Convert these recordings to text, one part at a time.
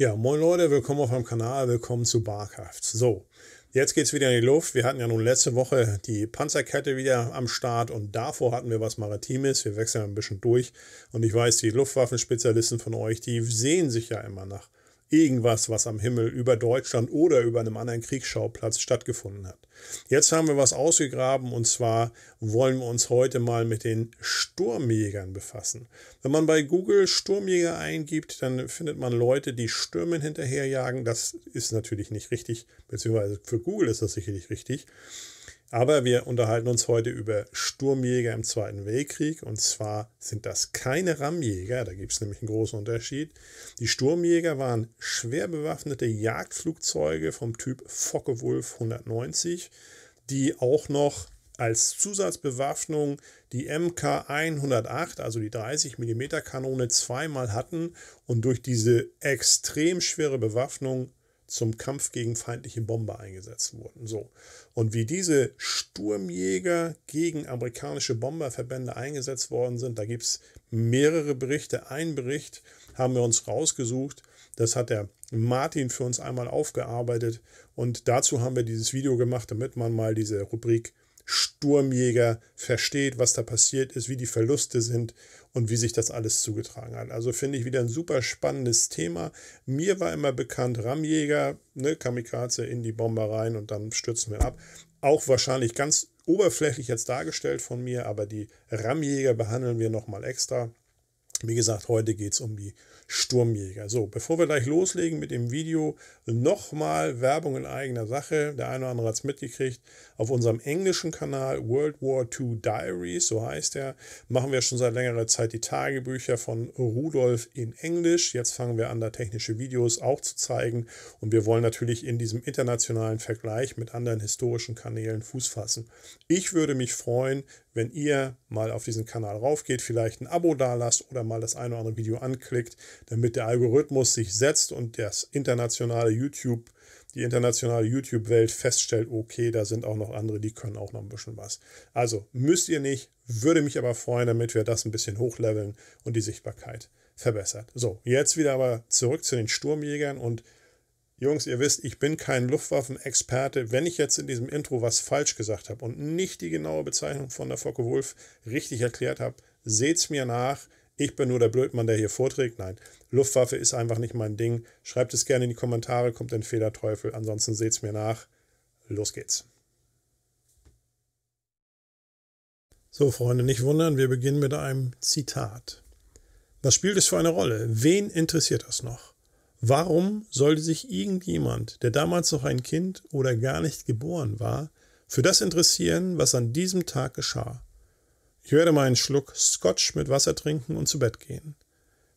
Ja, moin Leute, willkommen auf meinem Kanal, willkommen zu Barkraft. So, jetzt geht's wieder in die Luft. Wir hatten ja nun letzte Woche die Panzerkette wieder am Start und davor hatten wir was Maritimes. Wir wechseln ein bisschen durch und ich weiß, die Luftwaffenspezialisten von euch, die sehen sich ja immer nach irgendwas, was am Himmel über Deutschland oder über einem anderen Kriegsschauplatz stattgefunden hat. Jetzt haben wir was ausgegraben und zwar wollen wir uns heute mal mit den Sturmjägern befassen. Wenn man bei Google Sturmjäger eingibt, dann findet man Leute, die Stürmen hinterherjagen. Das ist natürlich nicht richtig, beziehungsweise für Google ist das sicherlich richtig. Aber wir unterhalten uns heute über Sturmjäger im Zweiten Weltkrieg. Und zwar sind das keine Rammjäger, da gibt es nämlich einen großen Unterschied. Die Sturmjäger waren schwer bewaffnete Jagdflugzeuge vom Typ Focke-Wulf 190, die auch noch als Zusatzbewaffnung die MK 108, also die 30 mm Kanone, zweimal hatten und durch diese extrem schwere Bewaffnung zum Kampf gegen feindliche Bomber eingesetzt wurden. So. Und wie diese Sturmjäger gegen amerikanische Bomberverbände eingesetzt worden sind, da gibt es mehrere Berichte. Ein Bericht haben wir uns rausgesucht. Das hat der Martin für uns einmal aufgearbeitet. Und dazu haben wir dieses Video gemacht, damit man mal diese Rubrik Sturmjäger versteht, was da passiert ist, wie die Verluste sind und wie sich das alles zugetragen hat. Also finde ich wieder ein super spannendes Thema. Mir war immer bekannt, Rammjäger, ne, Kamikaze in die Bomber rein und dann stürzen wir ab. Auch wahrscheinlich ganz oberflächlich jetzt dargestellt von mir, aber die Rammjäger behandeln wir nochmal extra. Wie gesagt, heute geht es um die Sturmjäger. So, bevor wir gleich loslegen mit dem Video, nochmal Werbung in eigener Sache. Der eine oder andere hat es mitgekriegt. Auf unserem englischen Kanal World War II Diaries, so heißt er, machen wir schon seit längerer Zeit die Tagebücher von Rudolf in Englisch. Jetzt fangen wir an, da technische Videos auch zu zeigen. Und wir wollen natürlich in diesem internationalen Vergleich mit anderen historischen Kanälen Fuß fassen. Ich würde mich freuen, wenn ihr mal auf diesen Kanal raufgeht, vielleicht ein Abo dalasst oder mal das ein oder andere Video anklickt, damit der Algorithmus sich setzt und das internationale YouTube die internationale YouTube-Welt feststellt, okay, da sind auch noch andere, die können auch noch ein bisschen was. Also müsst ihr nicht, würde mich aber freuen, damit wir das ein bisschen hochleveln und die Sichtbarkeit verbessert. So, jetzt wieder aber zurück zu den Sturmjägern und Jungs, ihr wisst, ich bin kein Luftwaffenexperte. Wenn ich jetzt in diesem Intro was falsch gesagt habe und nicht die genaue Bezeichnung von der Focke Wulf richtig erklärt habe, seht's mir nach ich bin nur der Blödmann, der hier vorträgt. Nein, Luftwaffe ist einfach nicht mein Ding. Schreibt es gerne in die Kommentare, kommt ein Fehlerteufel. Ansonsten seht es mir nach. Los geht's. So, Freunde, nicht wundern, wir beginnen mit einem Zitat. Was spielt es für eine Rolle? Wen interessiert das noch? Warum sollte sich irgendjemand, der damals noch ein Kind oder gar nicht geboren war, für das interessieren, was an diesem Tag geschah? Ich werde meinen Schluck Scotch mit Wasser trinken und zu Bett gehen.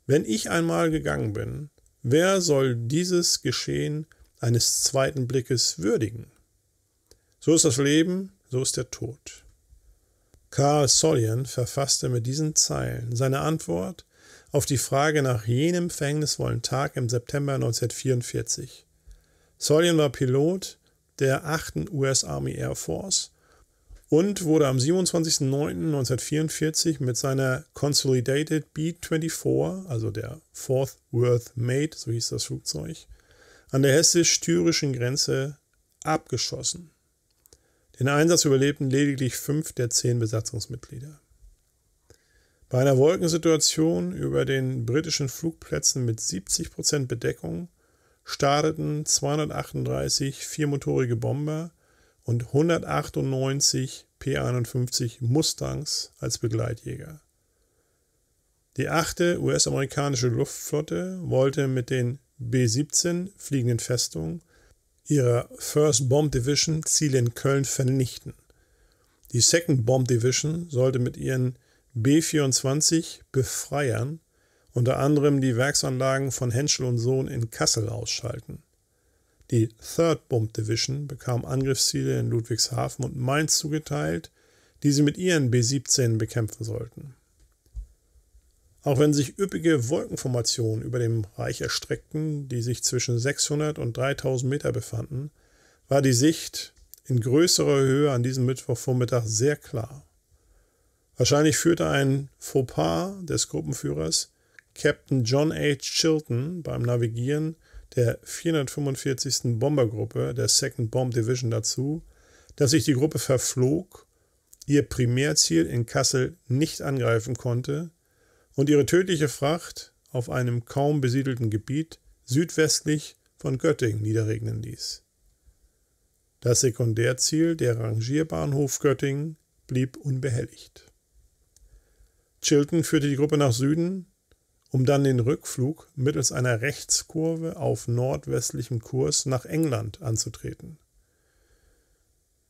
Wenn ich einmal gegangen bin, wer soll dieses Geschehen eines zweiten Blickes würdigen? So ist das Leben, so ist der Tod. Carl Solien verfasste mit diesen Zeilen seine Antwort auf die Frage nach jenem verhängnisvollen Tag im September 1944. Solien war Pilot der 8. US Army Air Force und wurde am 27.09.1944 mit seiner Consolidated B-24, also der Fort Worth Made, so hieß das Flugzeug, an der hessisch-thürischen Grenze abgeschossen. Den Einsatz überlebten lediglich fünf der zehn Besatzungsmitglieder. Bei einer Wolkensituation über den britischen Flugplätzen mit 70% Bedeckung starteten 238 viermotorige Bomber und 198 P-51 Mustangs als Begleitjäger. Die achte US-amerikanische Luftflotte wollte mit den B-17 fliegenden Festungen ihrer First Bomb Division Ziele in Köln vernichten. Die Second Bomb Division sollte mit ihren B-24 Befreiern unter anderem die Werksanlagen von Henschel und Sohn in Kassel ausschalten. Die Third Bomb Division bekam Angriffsziele in Ludwigshafen und Mainz zugeteilt, die sie mit ihren B-17 bekämpfen sollten. Auch wenn sich üppige Wolkenformationen über dem Reich erstreckten, die sich zwischen 600 und 3000 Meter befanden, war die Sicht in größerer Höhe an diesem Mittwochvormittag sehr klar. Wahrscheinlich führte ein Fauxpas des Gruppenführers, Captain John H. Chilton, beim Navigieren der 445. Bombergruppe, der Second Bomb Division, dazu, dass sich die Gruppe verflog, ihr Primärziel in Kassel nicht angreifen konnte und ihre tödliche Fracht auf einem kaum besiedelten Gebiet südwestlich von Göttingen niederregnen ließ. Das Sekundärziel, der Rangierbahnhof Göttingen, blieb unbehelligt. Chilton führte die Gruppe nach Süden, um dann den Rückflug mittels einer Rechtskurve auf nordwestlichem Kurs nach England anzutreten.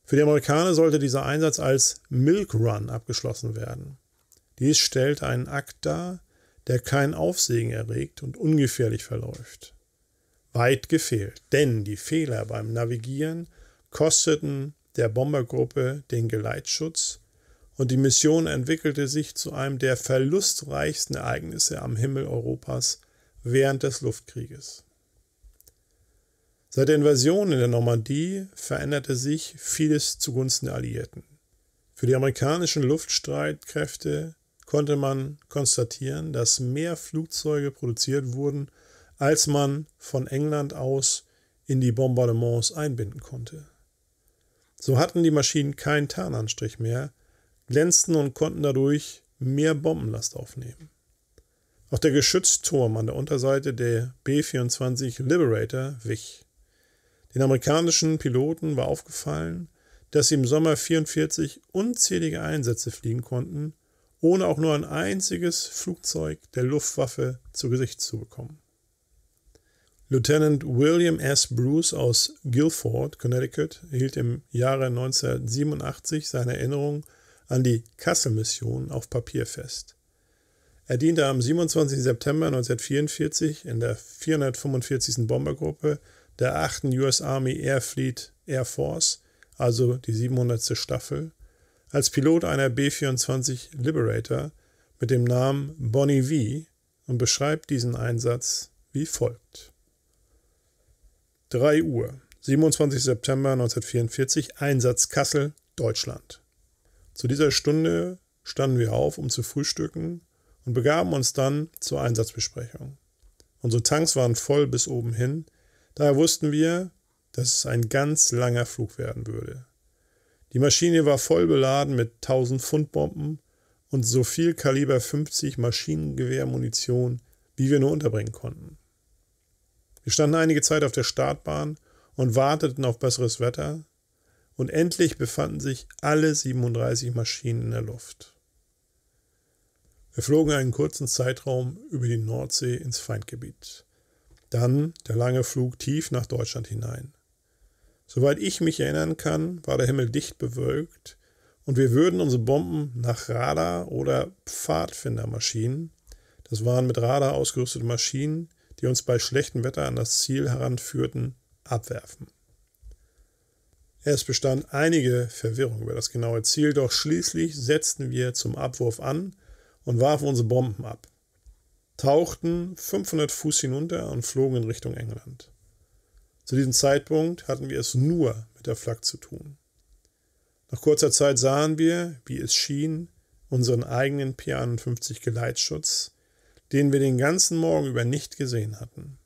Für die Amerikaner sollte dieser Einsatz als Milk Run abgeschlossen werden. Dies stellt einen Akt dar, der kein Aufsehen erregt und ungefährlich verläuft. Weit gefehlt, denn die Fehler beim Navigieren kosteten der Bombergruppe den Geleitschutz und die Mission entwickelte sich zu einem der verlustreichsten Ereignisse am Himmel Europas während des Luftkrieges. Seit der Invasion in der Normandie veränderte sich vieles zugunsten der Alliierten. Für die amerikanischen Luftstreitkräfte konnte man konstatieren, dass mehr Flugzeuge produziert wurden, als man von England aus in die Bombardements einbinden konnte. So hatten die Maschinen keinen Tarnanstrich mehr, glänzten und konnten dadurch mehr Bombenlast aufnehmen. Auch der Geschützturm an der Unterseite der B-24 Liberator wich. Den amerikanischen Piloten war aufgefallen, dass sie im Sommer 44 unzählige Einsätze fliegen konnten, ohne auch nur ein einziges Flugzeug der Luftwaffe zu Gesicht zu bekommen. Lieutenant William S. Bruce aus Guilford, Connecticut, erhielt im Jahre 1987 seine Erinnerung an die Kassel-Mission auf Papier fest. Er diente am 27. September 1944 in der 445. Bombergruppe der 8. US Army Air Fleet Air Force, also die 700. Staffel, als Pilot einer B-24 Liberator mit dem Namen Bonnie V und beschreibt diesen Einsatz wie folgt. 3 Uhr, 27. September 1944, Einsatz Kassel, Deutschland. Zu dieser Stunde standen wir auf, um zu frühstücken und begaben uns dann zur Einsatzbesprechung. Unsere Tanks waren voll bis oben hin, daher wussten wir, dass es ein ganz langer Flug werden würde. Die Maschine war voll beladen mit 1000 Pfund Bomben und so viel Kaliber 50 Maschinengewehrmunition, wie wir nur unterbringen konnten. Wir standen einige Zeit auf der Startbahn und warteten auf besseres Wetter, und endlich befanden sich alle 37 Maschinen in der Luft. Wir flogen einen kurzen Zeitraum über die Nordsee ins Feindgebiet. Dann der lange Flug tief nach Deutschland hinein. Soweit ich mich erinnern kann, war der Himmel dicht bewölkt und wir würden unsere Bomben nach Radar- oder Pfadfindermaschinen, das waren mit Radar ausgerüstete Maschinen, die uns bei schlechtem Wetter an das Ziel heranführten, abwerfen. Es bestand einige Verwirrung über das genaue Ziel, doch schließlich setzten wir zum Abwurf an und warfen unsere Bomben ab, tauchten 500 Fuß hinunter und flogen in Richtung England. Zu diesem Zeitpunkt hatten wir es nur mit der Flak zu tun. Nach kurzer Zeit sahen wir, wie es schien, unseren eigenen P51 Geleitschutz, den wir den ganzen Morgen über nicht gesehen hatten.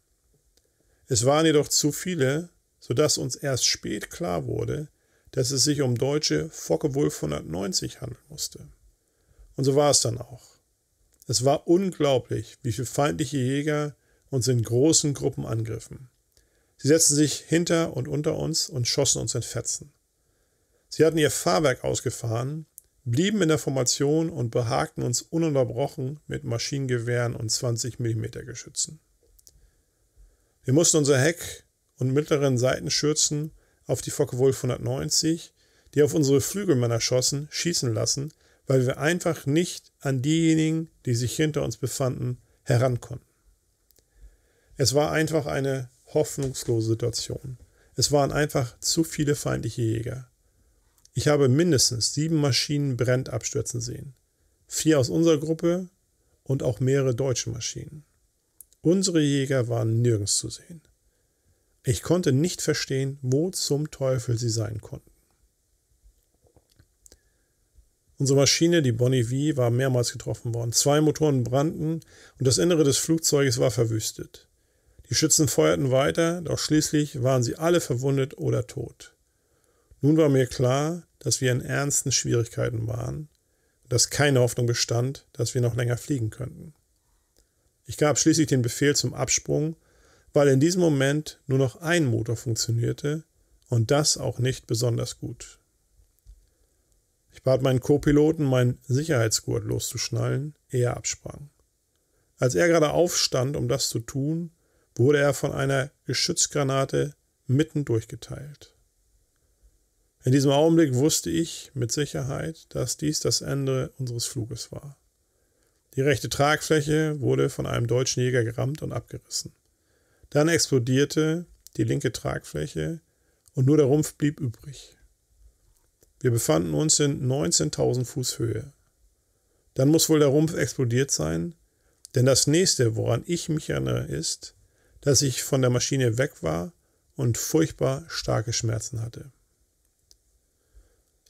Es waren jedoch zu viele, so dass uns erst spät klar wurde, dass es sich um deutsche Focke Wulf 190 handeln musste. Und so war es dann auch. Es war unglaublich, wie viele feindliche Jäger uns in großen Gruppen angriffen. Sie setzten sich hinter und unter uns und schossen uns in Fetzen. Sie hatten ihr Fahrwerk ausgefahren, blieben in der Formation und behagten uns ununterbrochen mit Maschinengewehren und 20 mm Geschützen. Wir mussten unser Heck und mittleren Seitenschürzen auf die Focke-Wulf 190, die auf unsere Flügelmänner schossen, schießen lassen, weil wir einfach nicht an diejenigen, die sich hinter uns befanden, herankonnten. Es war einfach eine hoffnungslose Situation. Es waren einfach zu viele feindliche Jäger. Ich habe mindestens sieben Maschinen brennt abstürzen sehen. Vier aus unserer Gruppe und auch mehrere deutsche Maschinen. Unsere Jäger waren nirgends zu sehen. Ich konnte nicht verstehen, wo zum Teufel sie sein konnten. Unsere Maschine, die Bonnie V, war mehrmals getroffen worden. Zwei Motoren brannten und das Innere des Flugzeuges war verwüstet. Die Schützen feuerten weiter, doch schließlich waren sie alle verwundet oder tot. Nun war mir klar, dass wir in ernsten Schwierigkeiten waren und dass keine Hoffnung bestand, dass wir noch länger fliegen könnten. Ich gab schließlich den Befehl zum Absprung weil in diesem Moment nur noch ein Motor funktionierte und das auch nicht besonders gut. Ich bat meinen Co-Piloten, meinen Sicherheitsgurt loszuschnallen, ehe er absprang. Als er gerade aufstand, um das zu tun, wurde er von einer Geschützgranate mitten durchgeteilt. In diesem Augenblick wusste ich mit Sicherheit, dass dies das Ende unseres Fluges war. Die rechte Tragfläche wurde von einem deutschen Jäger gerammt und abgerissen. Dann explodierte die linke Tragfläche und nur der Rumpf blieb übrig. Wir befanden uns in 19.000 Fuß Höhe. Dann muss wohl der Rumpf explodiert sein, denn das nächste, woran ich mich erinnere, ist, dass ich von der Maschine weg war und furchtbar starke Schmerzen hatte.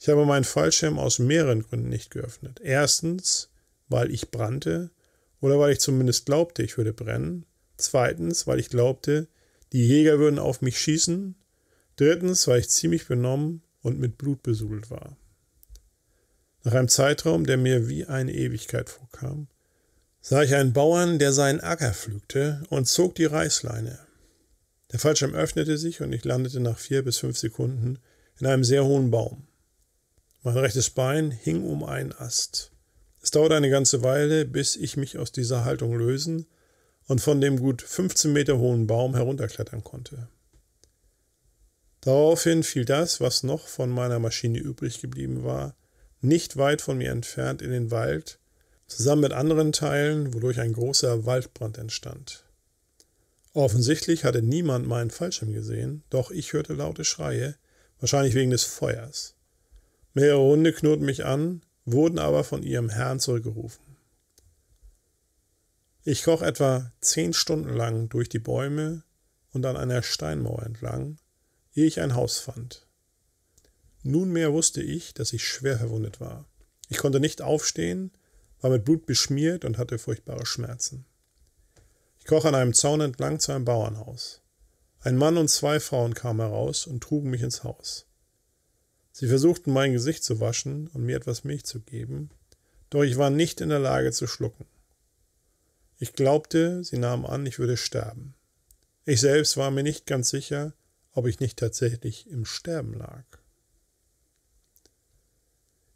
Ich habe meinen Fallschirm aus mehreren Gründen nicht geöffnet. Erstens, weil ich brannte oder weil ich zumindest glaubte, ich würde brennen. Zweitens, weil ich glaubte, die Jäger würden auf mich schießen. Drittens, weil ich ziemlich benommen und mit Blut besudelt war. Nach einem Zeitraum, der mir wie eine Ewigkeit vorkam, sah ich einen Bauern, der seinen Acker pflügte und zog die Reißleine. Der Fallschirm öffnete sich und ich landete nach vier bis fünf Sekunden in einem sehr hohen Baum. Mein rechtes Bein hing um einen Ast. Es dauerte eine ganze Weile, bis ich mich aus dieser Haltung lösen und von dem gut 15 Meter hohen Baum herunterklettern konnte. Daraufhin fiel das, was noch von meiner Maschine übrig geblieben war, nicht weit von mir entfernt in den Wald, zusammen mit anderen Teilen, wodurch ein großer Waldbrand entstand. Offensichtlich hatte niemand meinen Fallschirm gesehen, doch ich hörte laute Schreie, wahrscheinlich wegen des Feuers. Mehrere Hunde knurrten mich an, wurden aber von ihrem Herrn zurückgerufen. Ich kroch etwa zehn Stunden lang durch die Bäume und an einer Steinmauer entlang, ehe ich ein Haus fand. Nunmehr wusste ich, dass ich schwer verwundet war. Ich konnte nicht aufstehen, war mit Blut beschmiert und hatte furchtbare Schmerzen. Ich kroch an einem Zaun entlang zu einem Bauernhaus. Ein Mann und zwei Frauen kamen heraus und trugen mich ins Haus. Sie versuchten mein Gesicht zu waschen und mir etwas Milch zu geben, doch ich war nicht in der Lage zu schlucken. Ich glaubte, sie nahmen an, ich würde sterben. Ich selbst war mir nicht ganz sicher, ob ich nicht tatsächlich im Sterben lag.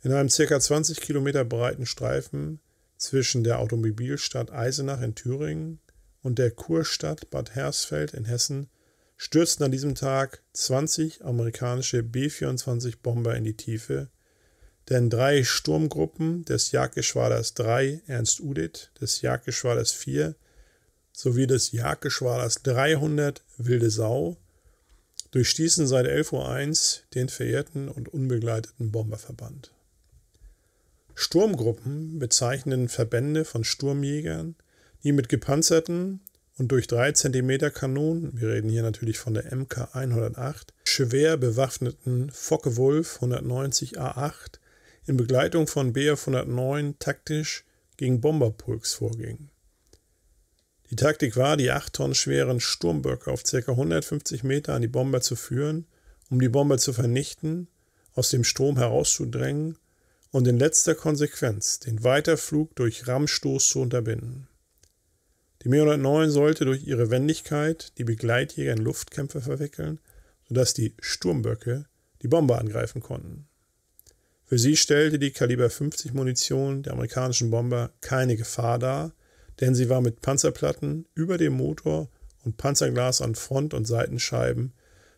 In einem ca. 20 Kilometer breiten Streifen zwischen der Automobilstadt Eisenach in Thüringen und der Kurstadt Bad Hersfeld in Hessen stürzten an diesem Tag 20 amerikanische B-24-Bomber in die Tiefe, denn drei Sturmgruppen des Jagdgeschwaders 3 Ernst Udit, des Jagdgeschwaders 4 sowie des Jagdgeschwaders 300 Wilde Sau durchstießen seit 11.01 Uhr den verehrten und unbegleiteten Bomberverband. Sturmgruppen bezeichnen Verbände von Sturmjägern, die mit gepanzerten und durch 3 cm Kanonen, wir reden hier natürlich von der MK 108, schwer bewaffneten Focke-Wulf 190 A8 in Begleitung von Bf 109 taktisch gegen Bomberpulks vorging. Die Taktik war, die 8 Tonnen schweren Sturmböcke auf ca. 150 Meter an die Bomber zu führen, um die Bomber zu vernichten, aus dem Strom herauszudrängen und in letzter Konsequenz den Weiterflug durch Rammstoß zu unterbinden. Die Me-109 sollte durch ihre Wendigkeit die Begleitjäger in Luftkämpfe verwickeln, sodass die Sturmböcke die Bomber angreifen konnten. Für sie stellte die Kaliber 50 Munition der amerikanischen Bomber keine Gefahr dar, denn sie war mit Panzerplatten über dem Motor und Panzerglas an Front- und Seitenscheiben,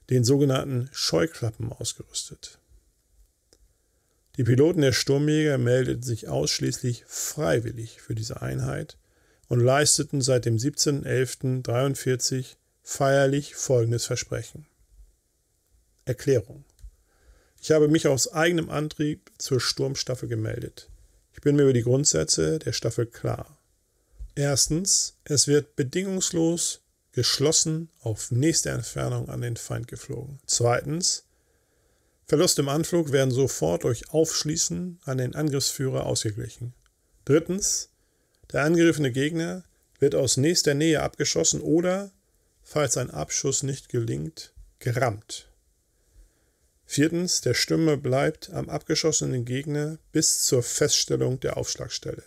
den sogenannten Scheuklappen, ausgerüstet. Die Piloten der Sturmjäger meldeten sich ausschließlich freiwillig für diese Einheit und leisteten seit dem 17.11.43 feierlich folgendes Versprechen. Erklärung. Ich habe mich aus eigenem Antrieb zur Sturmstaffel gemeldet. Ich bin mir über die Grundsätze der Staffel klar. Erstens, es wird bedingungslos geschlossen auf nächste Entfernung an den Feind geflogen. Zweitens, Verluste im Anflug werden sofort durch Aufschließen an den Angriffsführer ausgeglichen. Drittens, der angegriffene Gegner wird aus nächster Nähe abgeschossen oder, falls ein Abschuss nicht gelingt, gerammt. Viertens, der Stürmer bleibt am abgeschossenen Gegner bis zur Feststellung der Aufschlagstelle.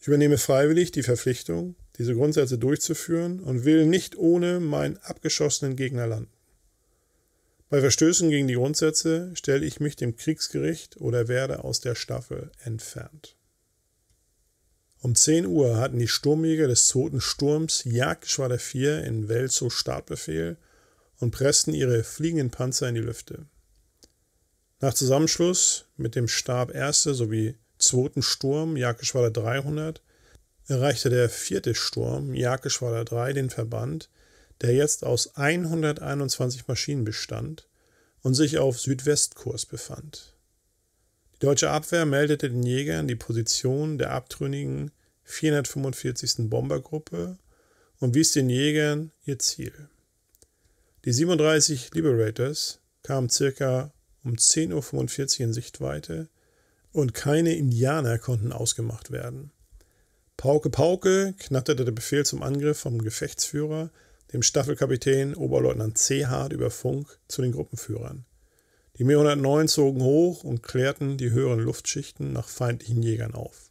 Ich übernehme freiwillig die Verpflichtung, diese Grundsätze durchzuführen und will nicht ohne meinen abgeschossenen Gegner landen. Bei Verstößen gegen die Grundsätze stelle ich mich dem Kriegsgericht oder werde aus der Staffel entfernt. Um 10 Uhr hatten die Sturmjäger des Toten Sturms Jagdgeschwader 4 in Welzow Startbefehl und pressten ihre fliegenden Panzer in die Lüfte. Nach Zusammenschluss mit dem Stab 1. sowie 2. Sturm Jagdgeschwader 300 erreichte der 4. Sturm Jagdgeschwader 3 den Verband, der jetzt aus 121 Maschinen bestand und sich auf Südwestkurs befand. Die deutsche Abwehr meldete den Jägern die Position der abtrünnigen 445. Bombergruppe und wies den Jägern ihr Ziel. Die 37 Liberators kamen circa um 10.45 Uhr in Sichtweite und keine Indianer konnten ausgemacht werden. Pauke Pauke knatterte der Befehl zum Angriff vom Gefechtsführer, dem Staffelkapitän Oberleutnant C. Hart über Funk zu den Gruppenführern. Die M109 zogen hoch und klärten die höheren Luftschichten nach feindlichen Jägern auf.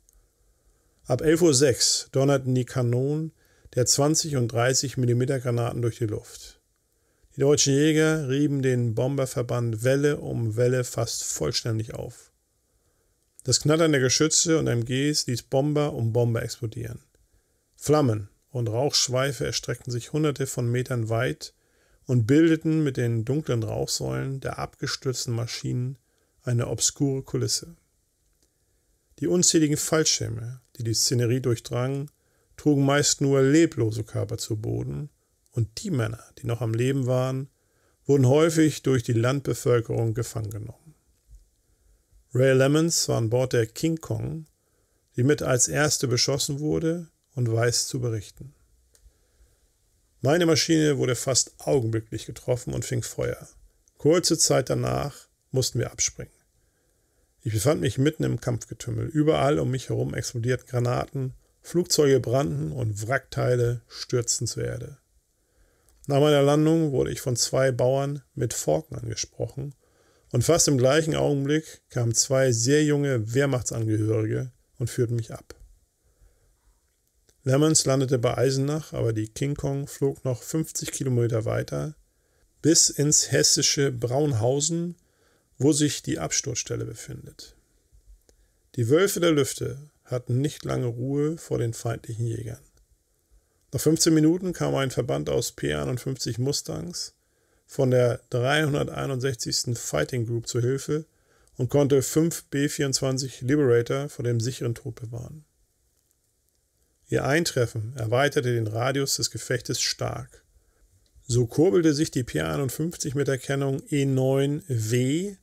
Ab 11.06 Uhr donnerten die Kanonen der 20 und 30 mm Granaten durch die Luft. Die deutschen Jäger rieben den Bomberverband Welle um Welle fast vollständig auf. Das Knattern der Geschütze und MGs ließ Bomber um Bomber explodieren. Flammen und Rauchschweife erstreckten sich hunderte von Metern weit und bildeten mit den dunklen Rauchsäulen der abgestürzten Maschinen eine obskure Kulisse. Die unzähligen Fallschirme, die die Szenerie durchdrangen, trugen meist nur leblose Körper zu Boden und die Männer, die noch am Leben waren, wurden häufig durch die Landbevölkerung gefangen genommen. Ray Lemons war an Bord der King Kong, die mit als erste beschossen wurde und weiß zu berichten. Meine Maschine wurde fast augenblicklich getroffen und fing Feuer. Kurze Zeit danach mussten wir abspringen. Ich befand mich mitten im Kampfgetümmel. Überall um mich herum explodierten Granaten, Flugzeuge brannten und Wrackteile stürzten zur Erde. Nach meiner Landung wurde ich von zwei Bauern mit Forken angesprochen, und fast im gleichen Augenblick kamen zwei sehr junge Wehrmachtsangehörige und führten mich ab. Lemons landete bei Eisenach, aber die King Kong flog noch 50 Kilometer weiter bis ins hessische Braunhausen, wo sich die Absturzstelle befindet. Die Wölfe der Lüfte hatten nicht lange Ruhe vor den feindlichen Jägern. Nach 15 Minuten kam ein Verband aus P51 Mustangs von der 361. Fighting Group zu Hilfe und konnte 5 B-24 Liberator vor dem sicheren Tod bewahren. Ihr Eintreffen erweiterte den Radius des Gefechtes stark. So kurbelte sich die P-51 mit der Kennung E-9W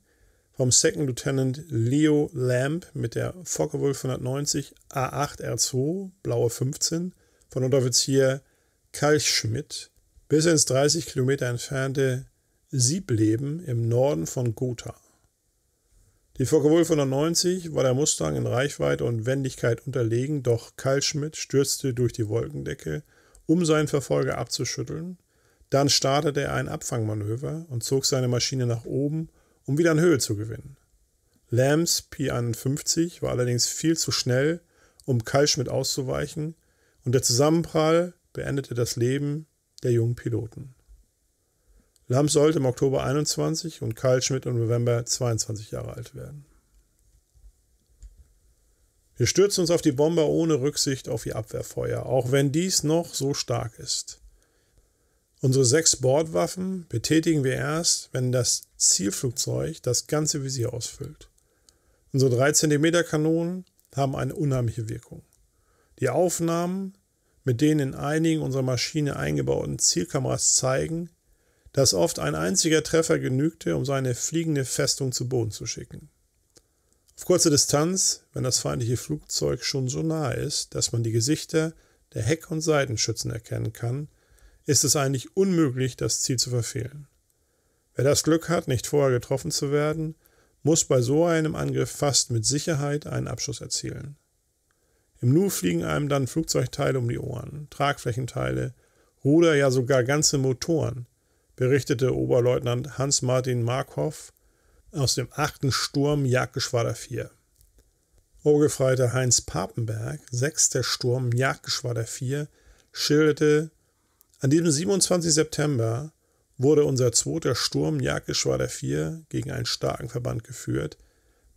vom Second Lieutenant Leo Lamb mit der Focke-Wulf 190 A8R2 blaue 15 von Unteroffizier Kalchschmidt bis ins 30 Kilometer entfernte Siebleben im Norden von Gotha. Die Focke Wolf 190 war der Mustang in Reichweite und Wendigkeit unterlegen, doch Karl stürzte durch die Wolkendecke, um seinen Verfolger abzuschütteln. Dann startete er ein Abfangmanöver und zog seine Maschine nach oben, um wieder an Höhe zu gewinnen. Lambs P51 war allerdings viel zu schnell, um Karl auszuweichen und der Zusammenprall beendete das Leben der jungen Piloten. Lamb sollte im Oktober 21 und Karl Schmidt im November 22 Jahre alt werden. Wir stürzen uns auf die Bomber ohne Rücksicht auf ihr Abwehrfeuer, auch wenn dies noch so stark ist. Unsere sechs Bordwaffen betätigen wir erst, wenn das Zielflugzeug das ganze Visier ausfüllt. Unsere 3 cm Kanonen haben eine unheimliche Wirkung. Die Aufnahmen mit den in einigen unserer Maschine eingebauten Zielkameras zeigen, dass oft ein einziger Treffer genügte, um seine fliegende Festung zu Boden zu schicken. Auf kurze Distanz, wenn das feindliche Flugzeug schon so nahe ist, dass man die Gesichter der Heck- und Seitenschützen erkennen kann, ist es eigentlich unmöglich, das Ziel zu verfehlen. Wer das Glück hat, nicht vorher getroffen zu werden, muss bei so einem Angriff fast mit Sicherheit einen Abschuss erzielen. Im Nu fliegen einem dann Flugzeugteile um die Ohren, Tragflächenteile, Ruder, ja sogar ganze Motoren, berichtete Oberleutnant Hans-Martin Markhoff aus dem achten Sturm Jagdgeschwader 4. Obergefreiter Heinz Papenberg, sechster Sturm Jagdgeschwader 4, schilderte, an diesem 27. September wurde unser zweiter Sturm Jagdgeschwader 4 gegen einen starken Verband geführt –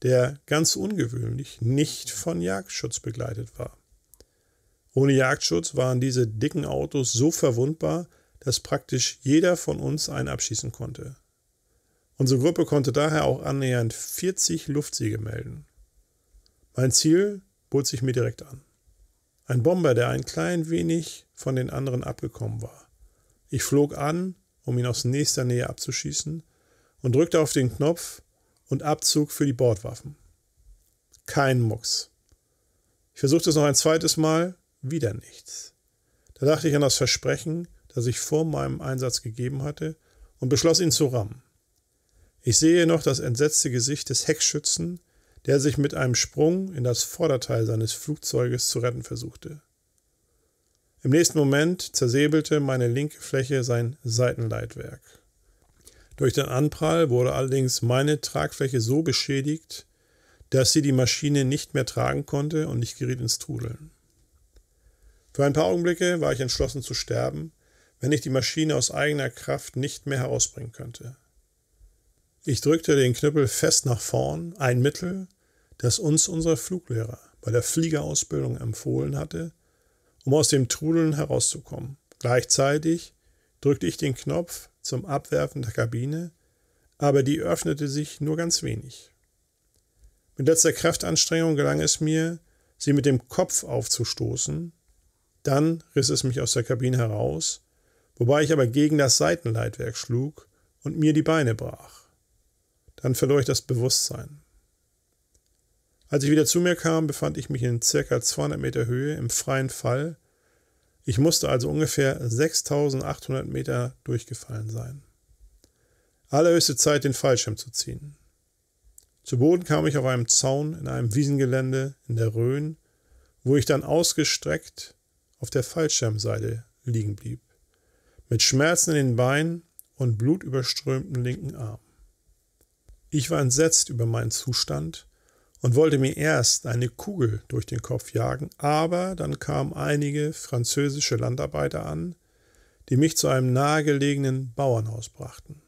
der ganz ungewöhnlich nicht von Jagdschutz begleitet war. Ohne Jagdschutz waren diese dicken Autos so verwundbar, dass praktisch jeder von uns einen abschießen konnte. Unsere Gruppe konnte daher auch annähernd 40 Luftsiege melden. Mein Ziel bot sich mir direkt an. Ein Bomber, der ein klein wenig von den anderen abgekommen war. Ich flog an, um ihn aus nächster Nähe abzuschießen, und drückte auf den Knopf, und Abzug für die Bordwaffen. Kein Mucks. Ich versuchte es noch ein zweites Mal, wieder nichts. Da dachte ich an das Versprechen, das ich vor meinem Einsatz gegeben hatte, und beschloss ihn zu rammen. Ich sehe noch das entsetzte Gesicht des Heckschützen, der sich mit einem Sprung in das Vorderteil seines Flugzeuges zu retten versuchte. Im nächsten Moment zersäbelte meine linke Fläche sein Seitenleitwerk. Durch den Anprall wurde allerdings meine Tragfläche so beschädigt, dass sie die Maschine nicht mehr tragen konnte und ich geriet ins Trudeln. Für ein paar Augenblicke war ich entschlossen zu sterben, wenn ich die Maschine aus eigener Kraft nicht mehr herausbringen könnte. Ich drückte den Knüppel fest nach vorn, ein Mittel, das uns unser Fluglehrer bei der Fliegerausbildung empfohlen hatte, um aus dem Trudeln herauszukommen. Gleichzeitig drückte ich den Knopf, zum Abwerfen der Kabine, aber die öffnete sich nur ganz wenig. Mit letzter Kraftanstrengung gelang es mir, sie mit dem Kopf aufzustoßen. Dann riss es mich aus der Kabine heraus, wobei ich aber gegen das Seitenleitwerk schlug und mir die Beine brach. Dann verlor ich das Bewusstsein. Als ich wieder zu mir kam, befand ich mich in circa 200 Meter Höhe im freien Fall ich musste also ungefähr 6800 Meter durchgefallen sein. Allerhöchste Zeit, den Fallschirm zu ziehen. Zu Boden kam ich auf einem Zaun in einem Wiesengelände in der Rhön, wo ich dann ausgestreckt auf der Fallschirmseite liegen blieb, mit Schmerzen in den Beinen und blutüberströmten linken Arm. Ich war entsetzt über meinen Zustand und wollte mir erst eine Kugel durch den Kopf jagen, aber dann kamen einige französische Landarbeiter an, die mich zu einem nahegelegenen Bauernhaus brachten.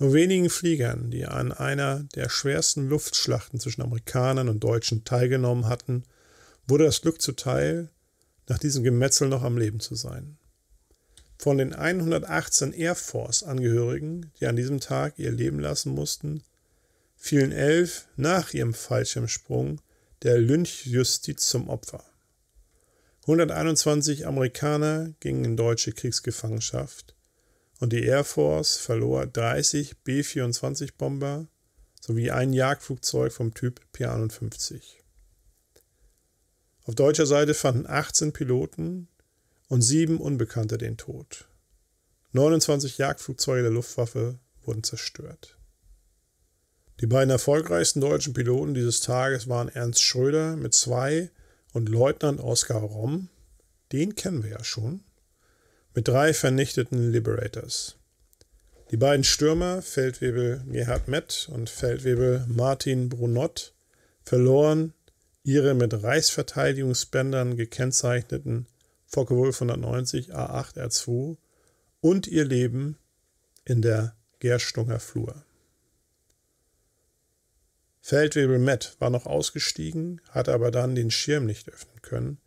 Nur wenigen Fliegern, die an einer der schwersten Luftschlachten zwischen Amerikanern und Deutschen teilgenommen hatten, wurde das Glück zuteil, nach diesem Gemetzel noch am Leben zu sein. Von den 118 Air Force-Angehörigen, die an diesem Tag ihr Leben lassen mussten, fielen elf nach ihrem Fallschirmsprung der Lynchjustiz zum Opfer. 121 Amerikaner gingen in deutsche Kriegsgefangenschaft und die Air Force verlor 30 B-24-Bomber sowie ein Jagdflugzeug vom Typ P-51. Auf deutscher Seite fanden 18 Piloten und sieben Unbekannte den Tod. 29 Jagdflugzeuge der Luftwaffe wurden zerstört. Die beiden erfolgreichsten deutschen Piloten dieses Tages waren Ernst Schröder mit zwei und Leutnant Oskar Romm, den kennen wir ja schon, mit drei vernichteten Liberators. Die beiden Stürmer, Feldwebel Gerhard Mett und Feldwebel Martin Brunott, verloren ihre mit Reichsverteidigungsbändern gekennzeichneten Focke Wulf 190 A8R2 und ihr Leben in der Gerstunger Flur. Feldwebel Matt war noch ausgestiegen, hatte aber dann den Schirm nicht öffnen können,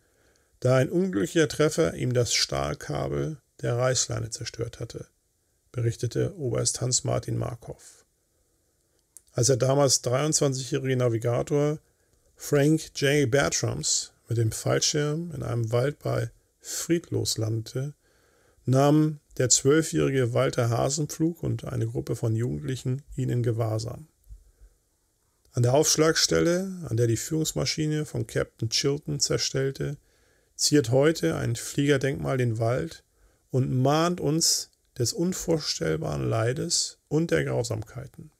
da ein unglücklicher Treffer ihm das Stahlkabel der Reißleine zerstört hatte, berichtete Oberst Hans-Martin Markov. Als der damals 23-jährige Navigator Frank J. Bertrams mit dem Fallschirm in einem Wald bei Friedlos landete, nahmen der zwölfjährige Walter Hasenpflug und eine Gruppe von Jugendlichen ihn in Gewahrsam. An der Aufschlagstelle, an der die Führungsmaschine von Captain Chilton zerstellte, ziert heute ein Fliegerdenkmal den Wald und mahnt uns des unvorstellbaren Leides und der Grausamkeiten.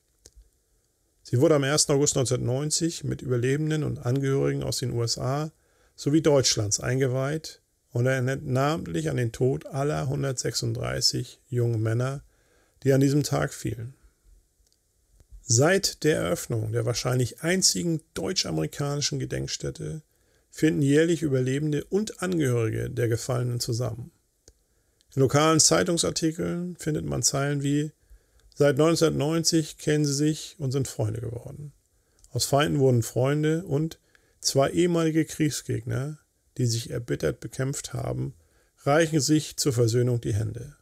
Sie wurde am 1. August 1990 mit Überlebenden und Angehörigen aus den USA sowie Deutschlands eingeweiht und erinnert namentlich an den Tod aller 136 jungen Männer, die an diesem Tag fielen. Seit der Eröffnung der wahrscheinlich einzigen deutsch-amerikanischen Gedenkstätte finden jährlich Überlebende und Angehörige der Gefallenen zusammen. In lokalen Zeitungsartikeln findet man Zeilen wie Seit 1990 kennen sie sich und sind Freunde geworden. Aus Feinden wurden Freunde und zwei ehemalige Kriegsgegner, die sich erbittert bekämpft haben, reichen sich zur Versöhnung die Hände.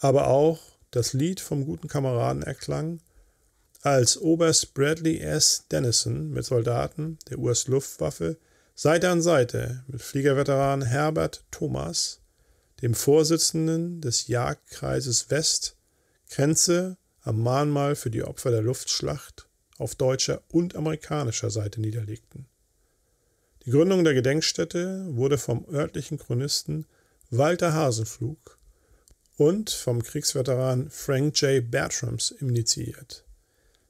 Aber auch das Lied vom guten Kameraden erklang als Oberst Bradley S. Dennison mit Soldaten der US-Luftwaffe Seite an Seite mit Fliegerveteran Herbert Thomas, dem Vorsitzenden des Jagdkreises West, Grenze am Mahnmal für die Opfer der Luftschlacht auf deutscher und amerikanischer Seite niederlegten. Die Gründung der Gedenkstätte wurde vom örtlichen Chronisten Walter Hasenflug und vom Kriegsveteran Frank J. Bertrams initiiert.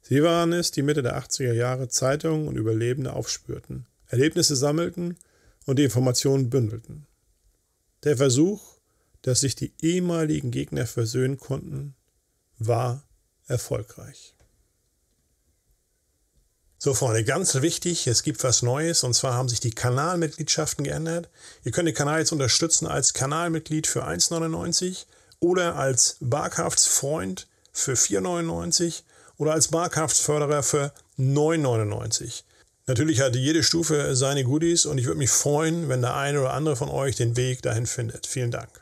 Sie waren es, die Mitte der 80er Jahre Zeitungen und Überlebende aufspürten, Erlebnisse sammelten und die Informationen bündelten. Der Versuch, dass sich die ehemaligen Gegner versöhnen konnten, war erfolgreich. So, Freunde, ganz wichtig, es gibt was Neues und zwar haben sich die Kanalmitgliedschaften geändert. Ihr könnt den Kanal jetzt unterstützen als Kanalmitglied für 1,99 oder als Barkhaftsfreund für 4,99 Euro oder als Barkraftförderer für 9,99. Natürlich hat jede Stufe seine Goodies und ich würde mich freuen, wenn der eine oder andere von euch den Weg dahin findet. Vielen Dank.